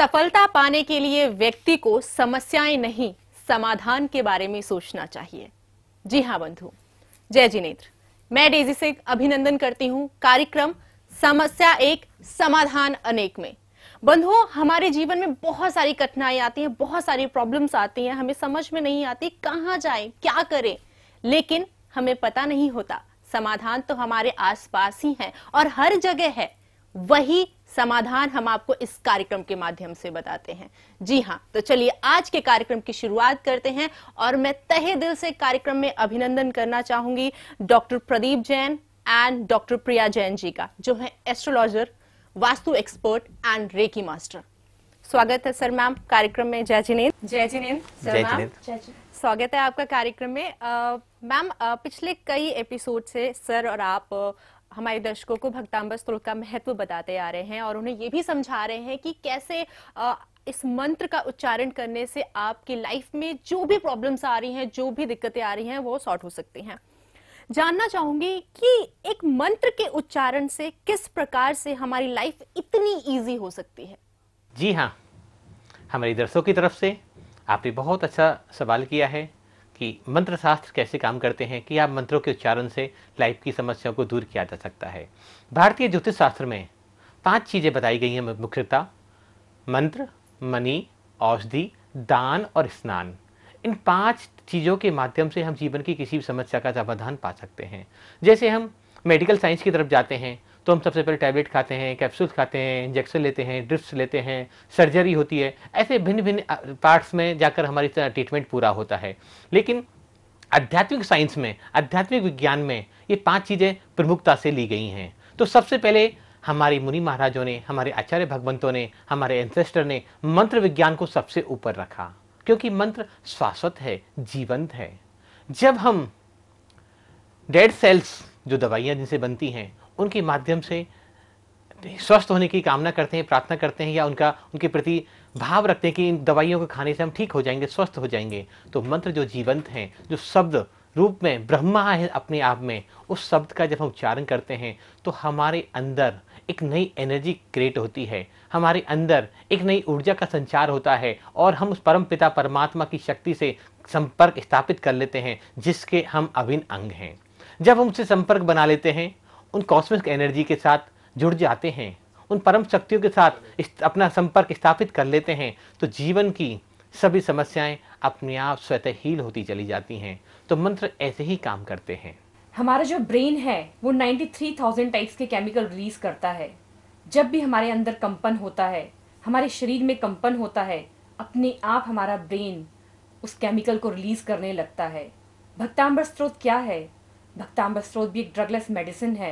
सफलता पाने के लिए व्यक्ति को समस्याएं नहीं समाधान के बारे में सोचना चाहिए जी हाँ बंधु जय जिनेत्र मैं डेजी से अभिनंदन करती हूँ कार्यक्रम समस्या एक समाधान अनेक में बंधुओं हमारे जीवन में बहुत सारी कठिनाई आती हैं बहुत सारी प्रॉब्लम्स आती हैं हमें समझ में नहीं आती कहाँ जाए क्या करें लेकिन हमें पता नहीं होता समाधान तो हमारे आसपास ही है और हर जगह है वही समाधान हम आपको इस कार्यक्रम के माध्यम से बताते हैं जी हाँ तो चलिए आज के कार्यक्रम की शुरुआत करते हैं और मैं तहे दिल से कार्यक्रम में अभिनंदन करना चाहूंगी doctor Pradeep Jain and doctor Priya Jain ji का जो है astrologer vastu expert and reiki master स्वागत है सर मैम कार्यक्रम में जय जिनेन्द्र जय जिनेन्द्र सर मैम स्वागत है आपका कार्यक्रम में मैम पिछले कई एपिसोड से सर और आप हमारे दर्शकों को भक्तांबर स्त्रोत का महत्व बताते आ रहे हैं और उन्हें ये भी समझा रहे हैं कि कैसे आ, इस मंत्र का उच्चारण करने से आपकी लाइफ में जो भी प्रॉब्लम्स आ रही हैं जो भी दिक्कतें आ रही हैं वो सॉर्ट हो सकती हैं जानना चाहूंगी कि एक मंत्र के उच्चारण से किस प्रकार से हमारी लाइफ इतनी ईजी हो सकती है जी हाँ हमारे दर्शकों की तरफ से आपने बहुत अच्छा सवाल किया है कि मंत्र शास्त्र कैसे काम करते हैं कि आप मंत्रों के उच्चारण से लाइफ की समस्याओं को दूर किया जा सकता है भारतीय ज्योतिष शास्त्र में पांच चीज़ें बताई गई हैं मुख्यता मंत्र मनी औषधि दान और स्नान इन पांच चीज़ों के माध्यम से हम जीवन की किसी भी समस्या का समाधान पा सकते हैं जैसे हम मेडिकल साइंस की तरफ जाते हैं तो हम सबसे पहले टैबलेट खाते हैं कैप्सूल खाते हैं इंजेक्शन लेते हैं ड्रिप्स लेते हैं सर्जरी होती है ऐसे भिन्न भिन्न पार्ट्स में जाकर हमारी ट्रीटमेंट पूरा होता है लेकिन आध्यात्मिक साइंस में आध्यात्मिक विज्ञान में ये पांच चीज़ें प्रमुखता से ली गई हैं तो सबसे पहले हमारे मुनि महाराजों ने हमारे आचार्य भगवंतों ने हमारे एंसेस्टर ने मंत्र विज्ञान को सबसे ऊपर रखा क्योंकि मंत्र शाश्वत है जीवंत है जब हम डेड सेल्स जो दवाइयाँ जिनसे बनती हैं उनके माध्यम से स्वस्थ होने की कामना करते हैं प्रार्थना करते हैं या उनका उनके प्रति भाव रखते हैं कि इन दवाइयों को खाने से हम ठीक हो जाएंगे स्वस्थ हो जाएंगे तो मंत्र जो जीवंत हैं जो शब्द रूप में ब्रह्मा है अपने आप में उस शब्द का जब हम उच्चारण करते हैं तो हमारे अंदर एक नई एनर्जी क्रिएट होती है हमारे अंदर एक नई ऊर्जा का संचार होता है और हम उस परम पिता परमात्मा की शक्ति से संपर्क स्थापित कर लेते हैं जिसके हम अभिन्न अंग हैं जब हम उससे संपर्क बना लेते हैं उन कॉस्मिक एनर्जी के साथ जुड़ जाते हैं उन परम शक्तियों के साथ अपना संपर्क स्थापित कर लेते हैं तो जीवन की सभी समस्याएं अपने आप स्वतः हील होती चली जाती हैं तो मंत्र ऐसे ही काम करते हैं हमारा जो ब्रेन है वो 93,000 टाइप्स के केमिकल रिलीज करता है जब भी हमारे अंदर कंपन होता है हमारे शरीर में कंपन होता है अपने आप हमारा ब्रेन उस केमिकल को रिलीज करने लगता है भक्तांबर स्त्रोत क्या है भक्ताम्बर स्रोत भी एक ड्रगलेस मेडिसिन है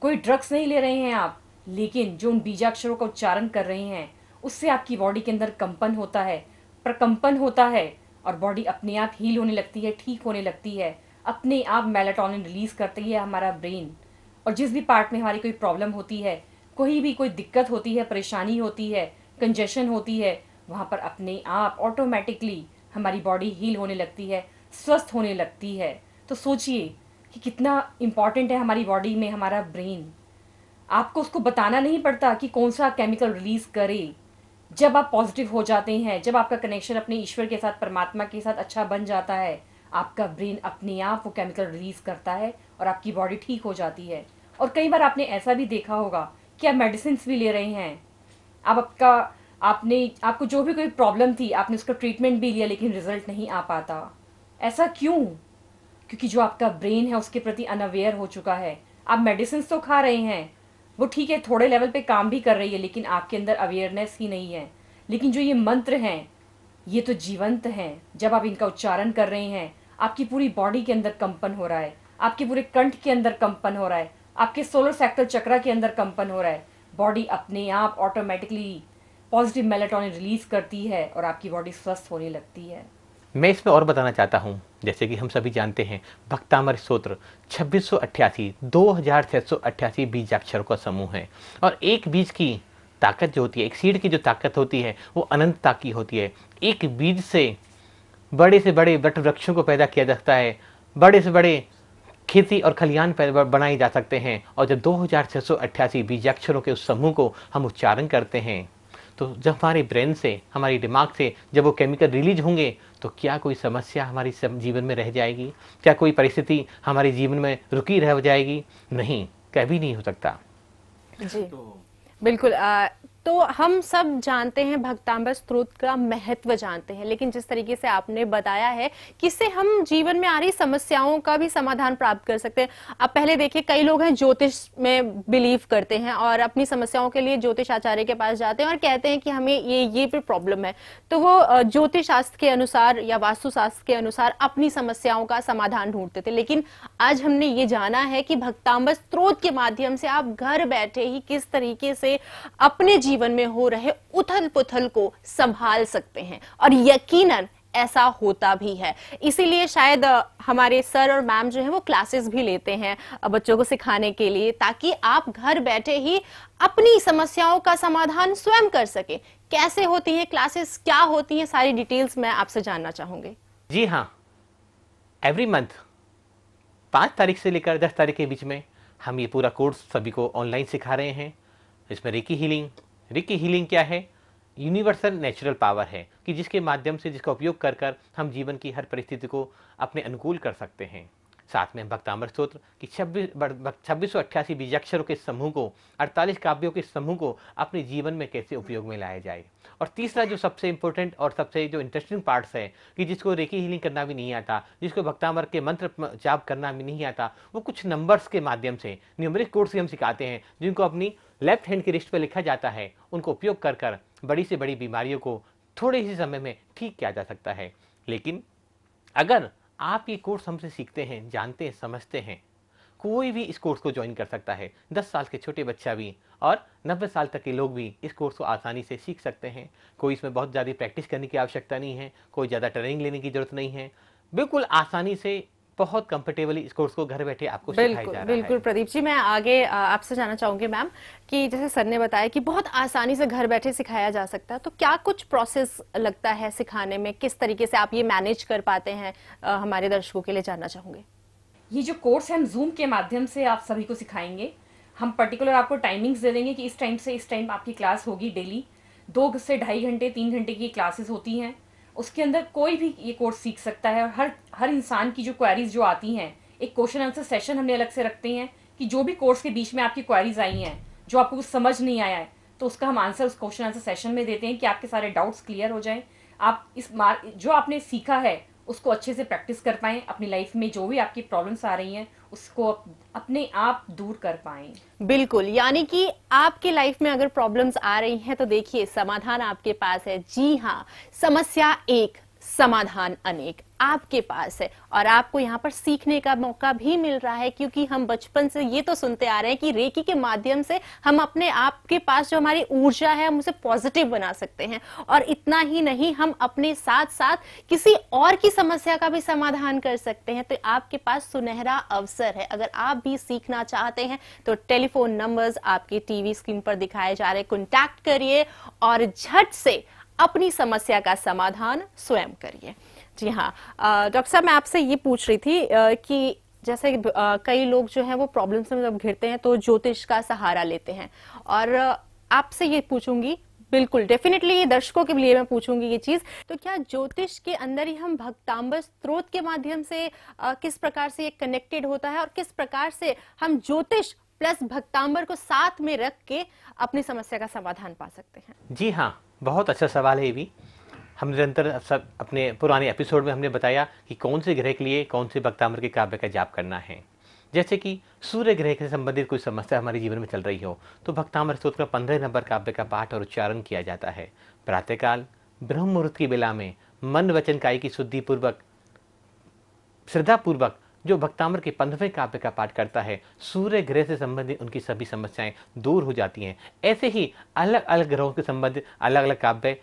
कोई ड्रग्स नहीं ले रहे हैं आप लेकिन जो उन बीजाक्षरों का उच्चारण कर रहे हैं उससे आपकी बॉडी के अंदर कंपन होता है प्रकंपन होता है और बॉडी अपने आप हील होने लगती है ठीक होने लगती है अपने आप मेलाटोनिन रिलीज करती है हमारा ब्रेन और जिस भी पार्ट में हमारी कोई प्रॉब्लम होती है कोई भी कोई दिक्कत होती है परेशानी होती है कंजेशन होती है वहाँ पर अपने आप ऑटोमेटिकली हमारी बॉडी हील होने लगती है स्वस्थ होने लगती है तो सोचिए कि कितना इम्पॉर्टेंट है हमारी बॉडी में हमारा ब्रेन आपको उसको बताना नहीं पड़ता कि कौन सा केमिकल रिलीज करे जब आप पॉजिटिव हो जाते हैं जब आपका कनेक्शन अपने ईश्वर के साथ परमात्मा के साथ अच्छा बन जाता है आपका ब्रेन अपने आप वो केमिकल रिलीज करता है और आपकी बॉडी ठीक हो जाती है और कई बार आपने ऐसा भी देखा होगा कि आप मेडिसिन भी ले रहे हैं आप आपका आपने आपको जो भी कोई प्रॉब्लम थी आपने उसका ट्रीटमेंट भी लिया लेकिन रिजल्ट नहीं आ पाता ऐसा क्यों क्योंकि जो आपका ब्रेन है उसके प्रति अनअवेयर हो चुका है आप मेडिसिन तो खा रहे हैं वो ठीक है थोड़े लेवल पे काम भी कर रही है लेकिन आपके अंदर अवेयरनेस ही नहीं है लेकिन जो ये मंत्र हैं ये तो जीवंत हैं जब आप इनका उच्चारण कर रहे हैं आपकी पूरी बॉडी के अंदर कंपन हो रहा है आपके पूरे कंठ के अंदर कंपन हो रहा है आपके सोलर सेक्टर चक्रा के अंदर कंपन हो रहा है बॉडी अपने आप ऑटोमेटिकली पॉजिटिव मेलेटोनिन रिलीज करती है और आपकी बॉडी स्वस्थ होने लगती है मैं इसमें और बताना चाहता हूँ जैसे कि हम सभी जानते हैं भक्तामर सूत्र छब्बीस सौ अट्ठासी दो हज़ार छः सौ अट्ठासी बीजाक्षरों का समूह है और एक बीज की ताकत जो होती है एक सीड की जो ताकत होती है वो अनंतता की होती है एक बीज से बड़े से बड़े वट वृक्षों को पैदा किया जाता है बड़े से बड़े खेती और खलिहान बनाए जा सकते हैं और जब दो हज़ार छः सौ अट्ठासी बीजाक्षरों के उस समूह को हम उच्चारण करते हैं तो जब हमारे ब्रेन से हमारे दिमाग से जब वो केमिकल रिलीज होंगे तो क्या कोई समस्या हमारी सब जीवन में रह जाएगी क्या कोई परिस्थिति हमारे जीवन में रुकी रह जाएगी नहीं कभी नहीं हो सकता जी तो बिल्कुल आ, तो हम सब जानते हैं भक्तांबर स्त्रोत का महत्व जानते हैं लेकिन जिस तरीके से आपने बताया है किससे हम जीवन में आ रही समस्याओं का भी समाधान प्राप्त कर सकते हैं अब पहले देखिए कई लोग हैं ज्योतिष में बिलीव करते हैं और अपनी समस्याओं के लिए ज्योतिष आचार्य के पास जाते हैं और कहते हैं कि हमें ये ये भी प्रॉब्लम है तो वो ज्योतिष शास्त्र के अनुसार या वास्तुशास्त्र के अनुसार अपनी समस्याओं का समाधान ढूंढते थे लेकिन आज हमने ये जाना है कि भक्तांबर स्त्रोत के माध्यम से आप घर बैठे ही किस तरीके से अपने जीवन में हो रहे उथल पुथल को संभाल सकते हैं और यकीनन ऐसा होता भी है इसीलिए शायद हमारे सर और मैम जो है वो क्लासेस भी लेते हैं बच्चों को सिखाने के लिए ताकि आप घर बैठे ही अपनी समस्याओं का समाधान स्वयं कर सके कैसे होती है क्लासेस क्या होती है सारी डिटेल्स मैं आपसे जानना चाहूंगी जी हाँ एवरी मंथ पांच तारीख से लेकर दस तारीख के बीच में हम ये पूरा कोर्स सभी को ऑनलाइन सिखा रहे हैं इसमें रेकी हीलिंग रिकी हीलिंग क्या है यूनिवर्सल नेचुरल पावर है कि जिसके माध्यम से जिसका उपयोग कर कर हम जीवन की हर परिस्थिति को अपने अनुकूल कर सकते हैं साथ में भक्तामर स्त्रोत्र की छब्बीस छब्बीस सौ अट्ठासी बीजाक्षरों के समूह को अड़तालीस काव्यों के समूह को अपने जीवन में कैसे उपयोग में लाया जाए और तीसरा जो सबसे इंपॉर्टेंट और सबसे जो इंटरेस्टिंग पार्ट्स है कि जिसको रेकी हीलिंग करना भी नहीं आता जिसको भक्तामर के मंत्र जाप करना भी नहीं आता वो कुछ नंबर्स के माध्यम से न्यूमरिक कोड से हम सिखाते हैं जिनको अपनी लेफ्ट हैंड की रिस्ट पर लिखा जाता है उनको उपयोग कर कर बड़ी से बड़ी बीमारियों को थोड़े ही समय में ठीक किया जा सकता है लेकिन अगर आप ये कोर्स हमसे सीखते हैं जानते हैं समझते हैं कोई भी इस कोर्स को ज्वाइन कर सकता है 10 साल के छोटे बच्चा भी और 90 साल तक के लोग भी इस कोर्स को आसानी से सीख सकते हैं कोई इसमें बहुत ज़्यादा प्रैक्टिस करने की आवश्यकता नहीं है कोई ज़्यादा ट्रेनिंग लेने की ज़रूरत नहीं है बिल्कुल आसानी से बहुत कंफर्टेबली इस कोर्स को घर बैठे आपको बिल्कुल बिल्कुल प्रदीप जी मैं आगे आपसे जानना चाहूंगी मैम कि जैसे सर ने बताया कि बहुत आसानी से घर बैठे सिखाया जा सकता है तो क्या कुछ प्रोसेस लगता है सिखाने में किस तरीके से आप ये मैनेज कर पाते हैं हमारे दर्शकों के लिए जानना चाहूंगे ये जो कोर्स है हम जूम के माध्यम से आप सभी को सिखाएंगे हम पर्टिकुलर आपको टाइमिंग्स दे देंगे कि इस टाइम से इस टाइम आपकी क्लास होगी डेली दो से ढाई घंटे तीन घंटे की क्लासेस होती हैं उसके अंदर कोई भी ये कोर्स सीख सकता है और हर हर इंसान की जो क्वेरीज जो आती हैं एक क्वेश्चन आंसर सेशन हमने अलग से रखते हैं कि जो भी कोर्स के बीच में आपकी क्वेरीज आई हैं जो आपको कुछ समझ नहीं आया है तो उसका हम आंसर उस क्वेश्चन आंसर सेशन में देते हैं कि आपके सारे डाउट्स क्लियर हो जाएं आप इस मार जो आपने सीखा है उसको अच्छे से प्रैक्टिस कर पाएं अपनी लाइफ में जो भी आपकी प्रॉब्लम्स आ रही हैं उसको अपने आप दूर कर पाए बिल्कुल यानी कि आपके लाइफ में अगर प्रॉब्लम्स आ रही हैं तो देखिए समाधान आपके पास है जी हाँ समस्या एक समाधान अनेक आपके पास है और आपको यहाँ पर सीखने का मौका भी मिल रहा है क्योंकि हम बचपन से ये तो सुनते आ रहे हैं कि रेकी के माध्यम से हम अपने आप के पास जो हमारी ऊर्जा है हम उसे पॉजिटिव बना सकते हैं और इतना ही नहीं हम अपने साथ साथ किसी और की समस्या का भी समाधान कर सकते हैं तो आपके पास सुनहरा अवसर है अगर आप भी सीखना चाहते हैं तो टेलीफोन नंबर्स आपके टीवी स्क्रीन पर दिखाए जा रहे कॉन्टैक्ट करिए और झट से अपनी समस्या का समाधान स्वयं करिए जी हाँ डॉक्टर साहब मैं आपसे ये पूछ रही थी कि जैसे कई लोग जो हैं वो प्रॉब्लम्स में जब घिरते हैं तो ज्योतिष का सहारा लेते हैं और आपसे ये पूछूंगी बिल्कुल डेफिनेटली ये दर्शकों के लिए मैं पूछूंगी ये चीज तो क्या ज्योतिष के अंदर ही हम भक्तांबर स्त्रोत के माध्यम से आ, किस प्रकार से ये कनेक्टेड होता है और किस प्रकार से हम ज्योतिष प्लस भक्तांबर को साथ में रख के अपनी समस्या का समाधान पा सकते हैं जी हाँ बहुत अच्छा सवाल है ये भी हम निरंतर सब अपने पुराने एपिसोड में हमने बताया कि कौन से ग्रह के लिए कौन से भक्तामर के काव्य का जाप करना है जैसे कि सूर्य ग्रह से संबंधित कोई समस्या हमारे जीवन में चल रही हो तो भक्तामर स्त्रोत का पंद्रह नंबर काव्य का पाठ और उच्चारण किया जाता है प्रातःकाल ब्रह्म मुहूर्त की बेला में मन वचन काय की शुद्धिपूर्वक श्रद्धापूर्वक जो भक्तामर के पंद्रहवें काव्य का पाठ करता है सूर्य ग्रह से संबंधित उनकी सभी समस्याएं दूर हो जाती हैं ऐसे ही अलग अलग ग्रहों के संबंधित अलग अलग काव्य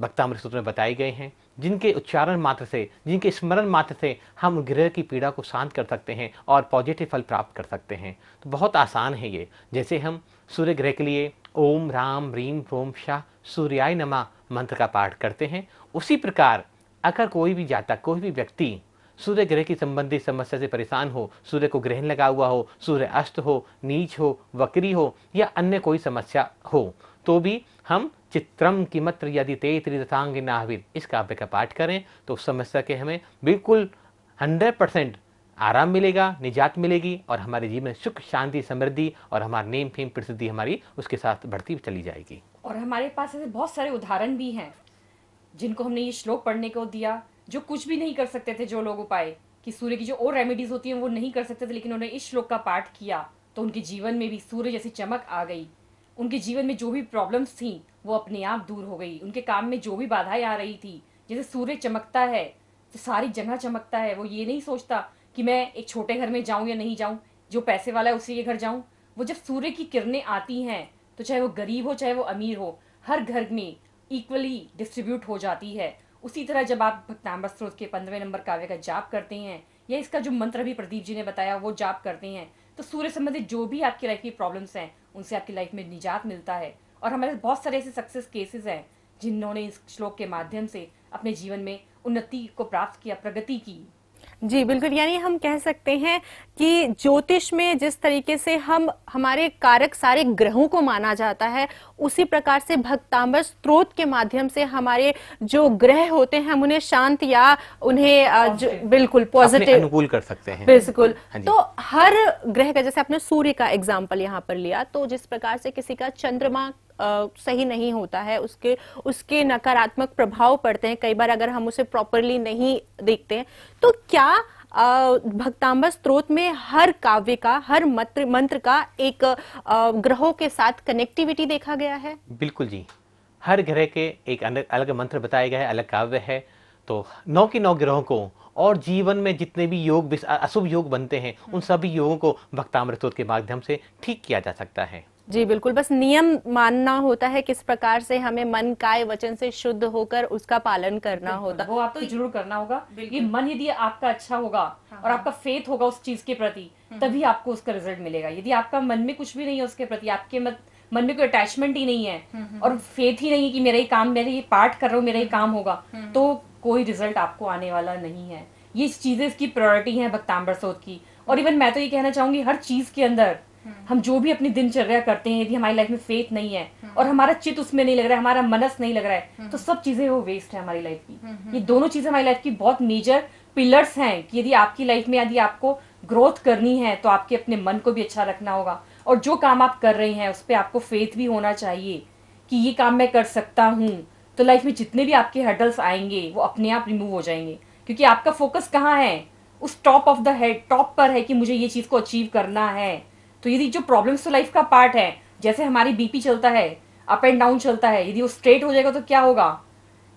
भक्तामृत सूत्र में बताए गए हैं जिनके उच्चारण मात्र से जिनके स्मरण मात्र से हम ग्रह की पीड़ा को शांत कर सकते हैं और पॉजिटिव फल प्राप्त कर सकते हैं तो बहुत आसान है ये जैसे हम सूर्य ग्रह के लिए ओम राम रीम रोम शाह सूर्याय नमा मंत्र का पाठ करते हैं उसी प्रकार अगर कोई भी जाता कोई भी व्यक्ति सूर्य ग्रह की संबंधित समस्या से परेशान हो सूर्य को ग्रहण लगा हुआ हो सूर्य अस्त हो नीच हो वक्री हो या अन्य कोई समस्या हो तो भी हम चित्रम की मत्र यदि ते त्रिदांग नाहविद इस काव्य का पाठ करें तो उस समस्या के हमें बिल्कुल हंड्रेड परसेंट आराम मिलेगा निजात मिलेगी और हमारे जीवन में सुख शांति समृद्धि और हमारे नेम फेम प्रसिद्धि हमारी उसके साथ बढ़ती चली जाएगी और हमारे पास ऐसे बहुत सारे उदाहरण भी हैं जिनको हमने ये श्लोक पढ़ने को दिया जो कुछ भी नहीं कर सकते थे जो लोग उपाय कि सूर्य की जो और रेमेडीज होती हैं वो नहीं कर सकते थे लेकिन उन्होंने इस श्लोक का पाठ किया तो उनके जीवन में भी सूर्य जैसी चमक आ गई उनके जीवन में जो भी प्रॉब्लम्स थी वो अपने आप दूर हो गई उनके काम में जो भी बाधाएं आ रही थी जैसे सूर्य चमकता है तो सारी जगह चमकता है वो ये नहीं सोचता कि मैं एक छोटे घर में जाऊँ या नहीं जाऊँ जो पैसे वाला है उसी के घर जाऊँ वो जब सूर्य की किरणें आती हैं तो चाहे वो गरीब हो चाहे वो अमीर हो हर घर में इक्वली डिस्ट्रीब्यूट हो जाती है उसी तरह जब आप भक्ताम्बर स्रोत के पंद्रह नंबर काव्य का जाप करते हैं या इसका जो मंत्र भी प्रदीप जी ने बताया वो जाप करते हैं तो सूर्य संबंधित जो भी आपकी लाइफ की प्रॉब्लम्स हैं उनसे आपकी लाइफ में निजात मिलता है और हमारे बहुत सारे ऐसे सक्सेस केसेस हैं जिन्होंने इस श्लोक के माध्यम से अपने जीवन में उन्नति को प्राप्त किया प्रगति की जी बिल्कुल यानी हम कह सकते हैं कि ज्योतिष में जिस तरीके से हम हमारे कारक सारे ग्रहों को माना जाता है उसी प्रकार से भक्तांबर स्त्रोत के माध्यम से हमारे जो ग्रह होते हैं हम उन्हें शांत या उन्हें बिल्कुल पॉजिटिव अनुकूल कर सकते हैं बिल्कुल हाँ तो हर ग्रह का जैसे आपने सूर्य का एग्जाम्पल यहाँ पर लिया तो जिस प्रकार से किसी का चंद्रमा आ, सही नहीं होता है उसके उसके नकारात्मक प्रभाव पड़ते हैं कई बार अगर हम उसे प्रॉपरली नहीं देखते हैं तो क्या भक्तांबर स्त्रोत में हर काव्य का हर मंत्र मंत्र का एक ग्रहों के साथ कनेक्टिविटी देखा गया है बिल्कुल जी हर ग्रह के एक अलग मंत्र बताया गया है अलग काव्य है तो नौ के नौ ग्रहों को और जीवन में जितने भी योग अशुभ योग बनते हैं उन सभी योगों को भक्तामृत के माध्यम से ठीक किया जा सकता है जी बिल्कुल बस नियम मानना होता है किस प्रकार से हमें मन काय वचन से शुद्ध होकर उसका पालन करना होता वो आपको तो जरूर करना होगा ये मन यदि आपका अच्छा होगा हाँ। और आपका फेथ होगा उस चीज के प्रति हम्म। तभी आपको उसका रिजल्ट मिलेगा यदि आपका मन में कुछ भी नहीं है उसके प्रति आपके मत मन में कोई अटैचमेंट ही नहीं है हम्म, हम्म। और फेथ ही नहीं है कि मेरा ये काम मेरे ये पार्ट कर रहा हूँ मेरा ये काम होगा तो कोई रिजल्ट आपको आने वाला नहीं है ये चीजें इसकी प्रायोरिटी है भक्तांबर सोध की और इवन मैं तो ये कहना चाहूंगी हर चीज के अंदर हम्म। हम जो भी अपनी दिनचर्या करते हैं यदि हमारी लाइफ में फेथ नहीं है हम्म। और हमारा चित उसमें नहीं लग रहा है हमारा मनस नहीं लग रहा है हम्म। तो सब चीजें वो वेस्ट है हमारी लाइफ की ये दोनों चीजें हमारी लाइफ की बहुत मेजर पिलर्स हैं कि यदि आपकी लाइफ में यदि आपको ग्रोथ करनी है तो आपके अपने मन को भी अच्छा रखना होगा और जो काम आप कर रहे हैं उस पर आपको फेथ भी होना चाहिए कि ये काम मैं कर सकता हूँ तो लाइफ में जितने भी आपके हर्डल्स आएंगे वो अपने आप रिमूव हो जाएंगे क्योंकि आपका फोकस कहाँ है उस top of the head top पर है कि मुझे ये चीज़ को अचीव करना है तो यदि जो प्रॉब्लम्स तो लाइफ का पार्ट है जैसे हमारी बीपी चलता है अप एंड डाउन चलता है यदि वो स्ट्रेट हो जाएगा तो क्या होगा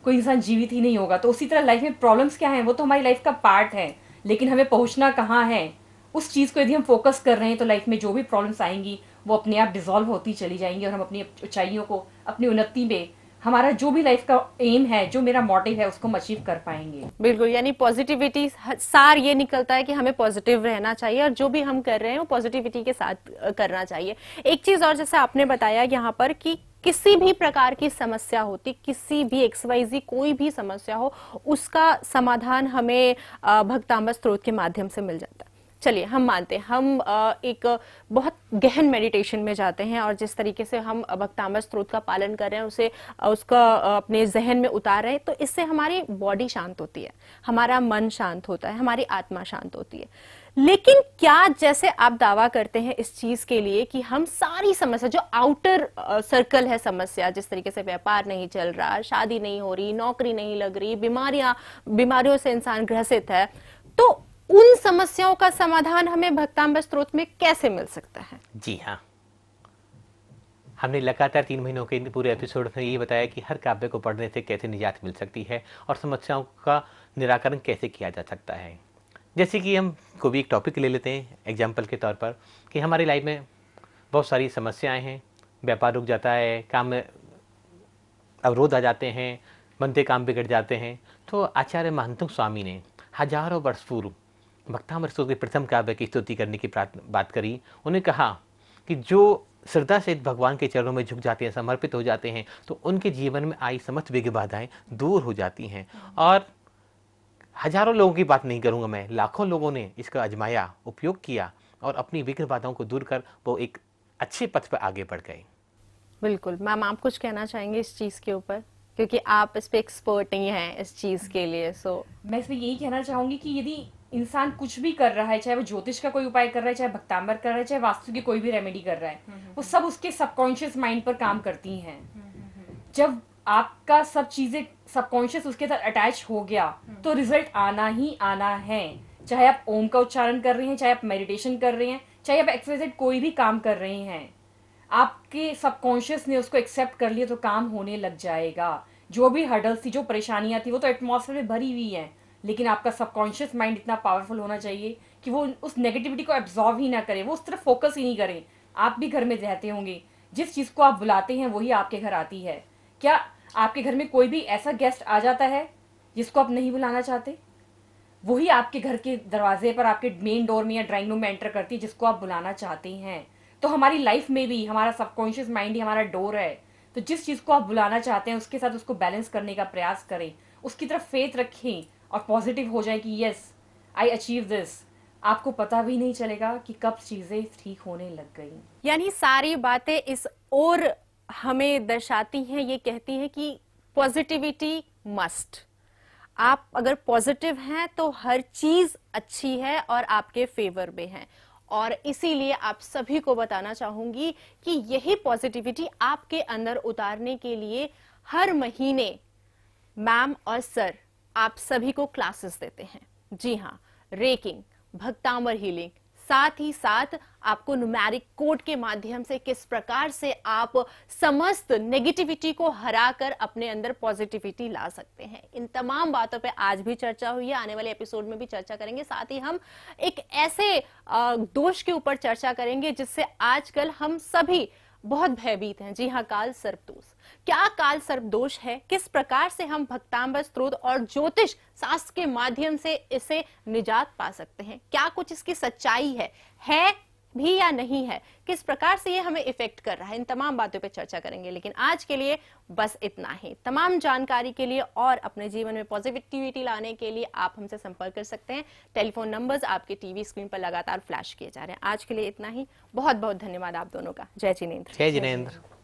कोई इंसान जीवित ही नहीं होगा तो उसी तरह लाइफ में प्रॉब्लम्स क्या है वो तो हमारी लाइफ का पार्ट है लेकिन हमें पहुंचना कहाँ है उस चीज़ को यदि हम फोकस कर रहे हैं तो लाइफ में जो भी प्रॉब्लम्स आएंगी वो अपने आप डिजॉल्व होती चली जाएंगी और हम अपनी ऊंचाइयों को अपनी उन्नति में हमारा जो भी लाइफ का एम है जो मेरा मोटिव है उसको अचीव कर पाएंगे बिल्कुल यानी पॉजिटिविटी सार ये निकलता है कि हमें पॉजिटिव रहना चाहिए और जो भी हम कर रहे हैं वो पॉजिटिविटी के साथ करना चाहिए एक चीज और जैसे आपने बताया यहाँ पर कि किसी भी प्रकार की समस्या होती किसी भी एक्सवाइजी कोई भी समस्या हो उसका समाधान हमें भक्ताम्बर स्त्रोत के माध्यम से मिल जाता है चलिए हम मानते हैं हम एक बहुत गहन मेडिटेशन में जाते हैं और जिस तरीके से हम भक्तामर स्त्रोत का पालन कर रहे हैं उसे उसका अपने जहन में उतार रहे हैं तो इससे हमारी बॉडी शांत होती है हमारा मन शांत होता है हमारी आत्मा शांत होती है लेकिन क्या जैसे आप दावा करते हैं इस चीज के लिए कि हम सारी समस्या जो आउटर सर्कल है समस्या जिस तरीके से व्यापार नहीं चल रहा शादी नहीं हो रही नौकरी नहीं लग रही बीमारियां बीमारियों से इंसान ग्रसित है तो उन समस्याओं का समाधान हमें भक्ताम्ब स्त्रोत में कैसे मिल सकता है जी हाँ हमने लगातार तीन महीनों के इन पूरे एपिसोड में ये बताया कि हर काव्य को पढ़ने से कैसे निजात मिल सकती है और समस्याओं का निराकरण कैसे किया जा सकता है जैसे कि हम कोई भी एक टॉपिक ले लेते हैं एग्जाम्पल के तौर पर कि हमारी लाइफ में बहुत सारी समस्याएं हैं व्यापार रुक जाता है काम में अवरोध आ जाते हैं बनते काम बिगड़ जाते हैं तो आचार्य महंतुक स्वामी ने हजारों वर्ष पूर्व भक्तामर मरसूद के प्रथम काव्य की स्तुति करने की बात करी उन्हें कहा कि जो श्रद्धा सहित भगवान के चरणों में झुक जाते हैं समर्पित हो जाते हैं तो उनके जीवन में आई समस्त विघ बाधाएं दूर हो जाती हैं और हजारों लोगों की बात नहीं करूंगा मैं लाखों लोगों ने इसका अजमाया उपयोग किया और अपनी विघ्न बाधाओं को दूर कर वो एक अच्छे पथ पर आगे बढ़ गए बिल्कुल मैम आप कुछ कहना चाहेंगे इस चीज़ के ऊपर क्योंकि आप इस पर एक्सपर्ट ही हैं इस चीज़ के लिए सो मैं इसमें यही कहना चाहूँगी कि यदि इंसान कुछ भी कर रहा है चाहे वो ज्योतिष का कोई उपाय कर रहा है चाहे भक्तांबर कर रहा है चाहे वास्तु की कोई भी रेमेडी कर रहा है हम्म, हम्म, वो हम्म। सब उसके सबकॉन्शियस माइंड पर काम करती हैं जब आपका सब चीजें सबकॉन्शियस उसके साथ अटैच हो गया तो रिजल्ट आना ही आना है चाहे आप ओम का उच्चारण कर रहे हैं चाहे आप मेडिटेशन कर रहे हैं चाहे आप एक्सरसाइज कोई भी काम कर रहे हैं आपके सबकॉन्शियस ने उसको एक्सेप्ट कर लिया तो काम होने लग जाएगा जो भी हर्डल्स थी जो परेशानियां थी वो तो एटमोसफेयर में भरी हुई है लेकिन आपका सबकॉन्शियस माइंड इतना पावरफुल होना चाहिए कि वो उस नेगेटिविटी को एब्जॉर्व ही ना करे वो उस तरफ फोकस ही नहीं करें आप भी घर में रहते होंगे जिस चीज़ को आप बुलाते हैं वही आपके घर आती है क्या आपके घर में कोई भी ऐसा गेस्ट आ जाता है जिसको आप नहीं बुलाना चाहते वही आपके घर के दरवाजे पर आपके मेन डोर में या ड्राइंग रूम में एंटर करती है जिसको आप बुलाना चाहते हैं तो हमारी लाइफ में भी हमारा सबकॉन्शियस माइंड ही हमारा डोर है तो जिस चीज़ को आप बुलाना चाहते हैं उसके साथ उसको बैलेंस करने का प्रयास करें उसकी तरफ फेथ रखें और पॉजिटिव हो जाए कि यस आई अचीव दिस आपको पता भी नहीं चलेगा कि कब चीजें ठीक होने लग गई यानी सारी बातें इस और हमें दर्शाती हैं ये कहती हैं कि पॉजिटिविटी मस्ट आप अगर पॉजिटिव हैं तो हर चीज अच्छी है और आपके फेवर में है और इसीलिए आप सभी को बताना चाहूंगी कि यही पॉजिटिविटी आपके अंदर उतारने के लिए हर महीने मैम और सर आप सभी को क्लासेस देते हैं जी हाँ रेकिंग भक्तामर हीलिंग साथ ही साथ आपको नुमेरिक कोड के माध्यम से किस प्रकार से आप समस्त नेगेटिविटी को हराकर अपने अंदर पॉजिटिविटी ला सकते हैं इन तमाम बातों पे आज भी चर्चा हुई है आने वाले एपिसोड में भी चर्चा करेंगे साथ ही हम एक ऐसे दोष के ऊपर चर्चा करेंगे जिससे आजकल हम सभी बहुत भयभीत हैं जी हाँ काल सर्पदोष क्या काल सर्वदोष है किस प्रकार से हम भक्तांबर स्त्रोत और ज्योतिष शास्त्र के माध्यम से इसे निजात पा सकते हैं क्या कुछ इसकी सच्चाई है है भी या नहीं है किस प्रकार से ये हमें इफेक्ट कर रहा है इन तमाम बातों पर चर्चा करेंगे लेकिन आज के लिए बस इतना ही तमाम जानकारी के लिए और अपने जीवन में पॉजिटिविटी लाने के लिए आप हमसे संपर्क कर सकते हैं टेलीफोन नंबर्स आपके टीवी स्क्रीन पर लगातार फ्लैश किए जा रहे हैं आज के लिए इतना ही बहुत बहुत धन्यवाद आप दोनों का जय जिनेन्द्र जय जिनेन्द्र